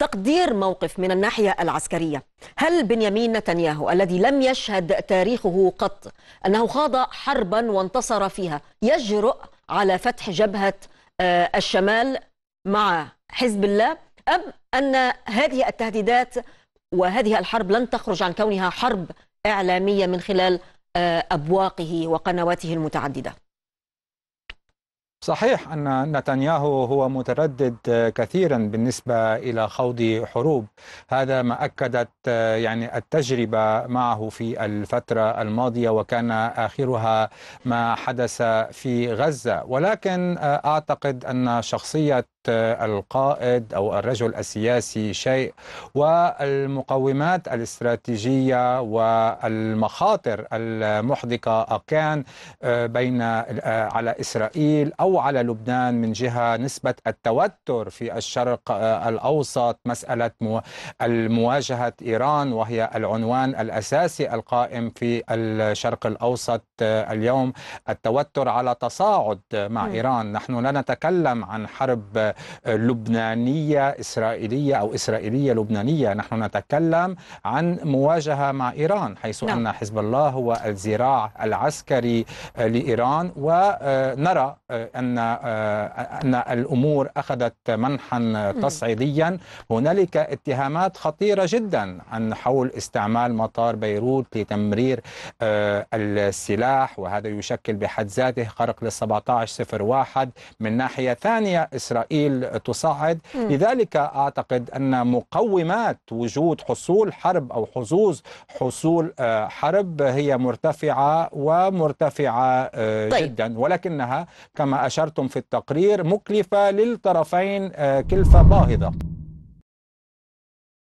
تقدير موقف من الناحية العسكرية هل بنيامين نتنياهو الذي لم يشهد تاريخه قط أنه خاض حربا وانتصر فيها يجرؤ على فتح جبهة آه، الشمال مع حزب الله أم أن هذه التهديدات وهذه الحرب لن تخرج عن كونها حرب إعلامية من خلال آه، أبواقه وقنواته المتعددة صحيح أن نتنياهو هو متردد كثيرا بالنسبة إلى خوض حروب هذا ما أكدت يعني التجربة معه في الفترة الماضية وكان آخرها ما حدث في غزة ولكن أعتقد أن شخصية القائد او الرجل السياسي شيء والمقومات الاستراتيجيه والمخاطر المحدقه كان آه، بين آه، على اسرائيل او على لبنان من جهه نسبه التوتر في الشرق آه، الاوسط مساله مواجهه ايران وهي العنوان الاساسي القائم في الشرق الاوسط اليوم التوتر على تصاعد مع ايران نحن لا نتكلم عن حرب لبنانية إسرائيلية أو إسرائيلية لبنانية نحن نتكلم عن مواجهة مع إيران حيث نعم. أن حزب الله هو الذراع العسكري لإيران ونرى آه، أن آه، أن الأمور أخذت منحا تصعيديا هنالك اتهامات خطيرة جدا عن حول استعمال مطار بيروت لتمرير آه، السلاح وهذا يشكل بحد ذاته خرق لل 1701 من ناحية ثانية إسرائيل إسرائيل تصعد م. لذلك أعتقد أن مقومات وجود حصول حرب أو حظوظ حصول آه، حرب هي مرتفعة ومرتفعة آه، طيب. جدا ولكنها كما أشرتم في التقرير مكلفة للطرفين آه، كلفة باهظة